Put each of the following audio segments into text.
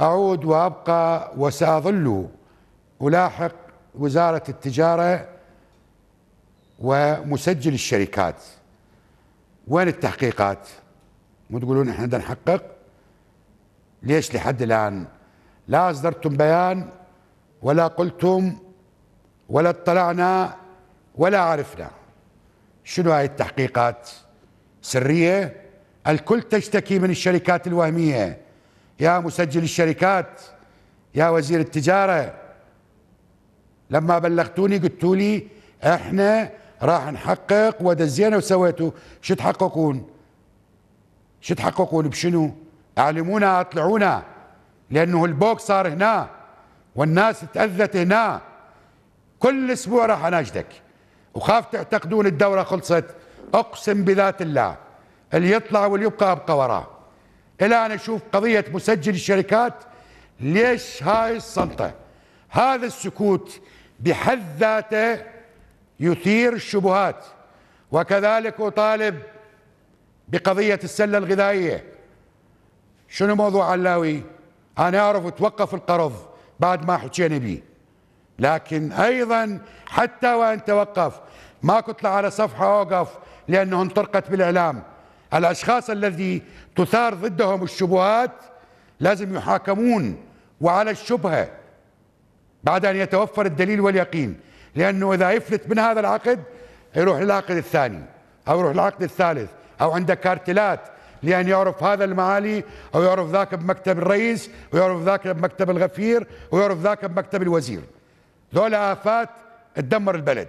أعود وأبقى وسأظل ألاحق وزارة التجارة ومسجل الشركات وين التحقيقات مو تقولون احنا بدنا نحقق ليش لحد الآن لا أصدرتم بيان ولا قلتم ولا اطلعنا ولا عرفنا شنو هاي التحقيقات سرية الكل تشتكي من الشركات الوهمية يا مسجل الشركات يا وزير التجارة لما بلغتوني قلتوا لي احنا راح نحقق ودزينا وسويتوا شو تحققون شو تحققون بشنو اعلمونا اطلعونا لانه البوك صار هنا والناس تأذت هنا كل اسبوع راح اناشدك وخاف تعتقدون الدورة خلصت اقسم بذات الله اللي يطلع واللي يبقى ابقى وراه إلى أن أشوف قضية مسجل الشركات ليش هاي الصمتة هذا السكوت بحد ذاته يثير الشبهات وكذلك أطالب بقضية السلة الغذائية شنو موضوع علاوي أنا أعرف توقف القرض بعد ما حكينا به لكن أيضا حتى وأن توقف ما كنت على صفحة أوقف لأنه انطرقت بالإعلام الأشخاص الذي تثار ضدهم الشبهات لازم يحاكمون وعلى الشبهة بعد أن يتوفر الدليل واليقين لأنه إذا يفلت من هذا العقد يروح للعقد الثاني أو يروح للعقد الثالث أو عنده كارتلات لأن يعرف هذا المعالي أو يعرف ذاك بمكتب الرئيس ويعرف ذاك بمكتب الغفير ويعرف ذاك بمكتب الوزير ذول آفات تدمر البلد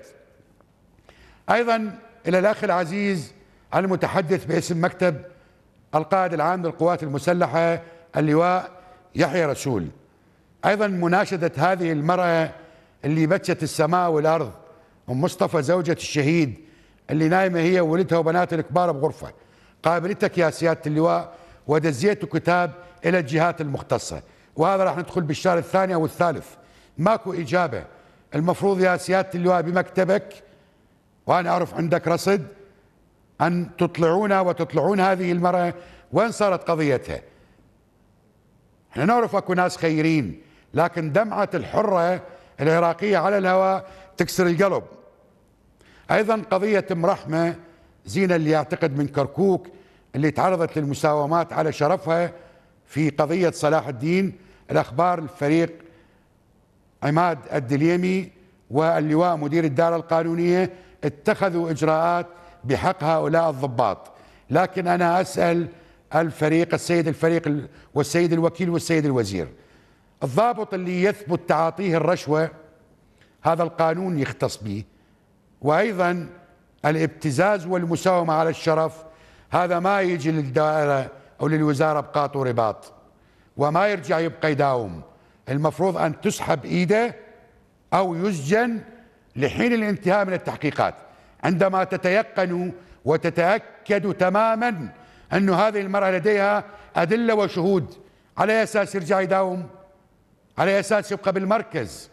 أيضا إلى الأخ العزيز المتحدث باسم مكتب القائد العام للقوات المسلحة اللواء يحيى رسول أيضا مناشدة هذه المرأة اللي بتشت السماء والأرض أم مصطفى زوجة الشهيد اللي نايمة هي وولدها وبناتها الكبار بغرفة قابلتك يا سيادة اللواء ودزيت كتاب إلى الجهات المختصة وهذا راح ندخل بالشهر الثاني أو الثالث ماكو إجابة المفروض يا سيادة اللواء بمكتبك وأنا أعرف عندك رصد أن تطلعونا وتطلعون هذه المرأة وين صارت قضيتها احنا نعرف أكو ناس خيرين لكن دمعة الحرة العراقية على الهواء تكسر القلب أيضا قضية مرحمة زينة اللي يعتقد من كركوك اللي تعرضت للمساومات على شرفها في قضية صلاح الدين الأخبار الفريق عماد الدليمي واللواء مدير الدارة القانونية اتخذوا إجراءات بحق هؤلاء الضباط لكن أنا أسأل الفريق السيد الفريق والسيد الوكيل والسيد الوزير الضابط اللي يثبت تعاطيه الرشوة هذا القانون يختص به وأيضا الابتزاز والمساومة على الشرف هذا ما يجي للدائرة أو للوزارة بقاط ورباط وما يرجع يبقى يداوم المفروض أن تسحب إيده أو يسجن لحين الانتهاء من التحقيقات عندما تتيقن وتتأكد تماما أن هذه المرأة لديها أدلة وشهود على أساس يرجع يداوم على أساس يبقى بالمركز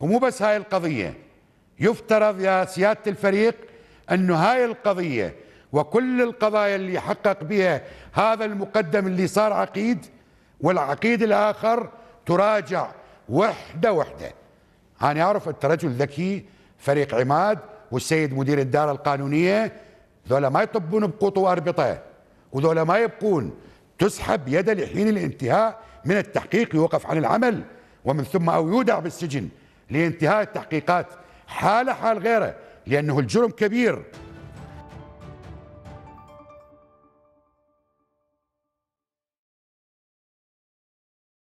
ومو بس هاي القضية يفترض يا سيادة الفريق أن هاي القضية وكل القضايا اللي حقق بها هذا المقدم اللي صار عقيد والعقيد الآخر تراجع وحدة وحدة أنا يعني أعرف أنت رجل ذكي فريق عماد والسيد مدير الدار القانونية ذولا ما يطبون بقوط وأربطة وذولا ما يبقون تسحب يد لحين الانتهاء من التحقيق يوقف عن العمل ومن ثم أو يودع بالسجن لانتهاء التحقيقات حاله حال غيره لأنه الجرم كبير